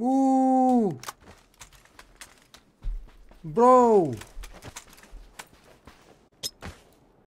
Ooh! Bro!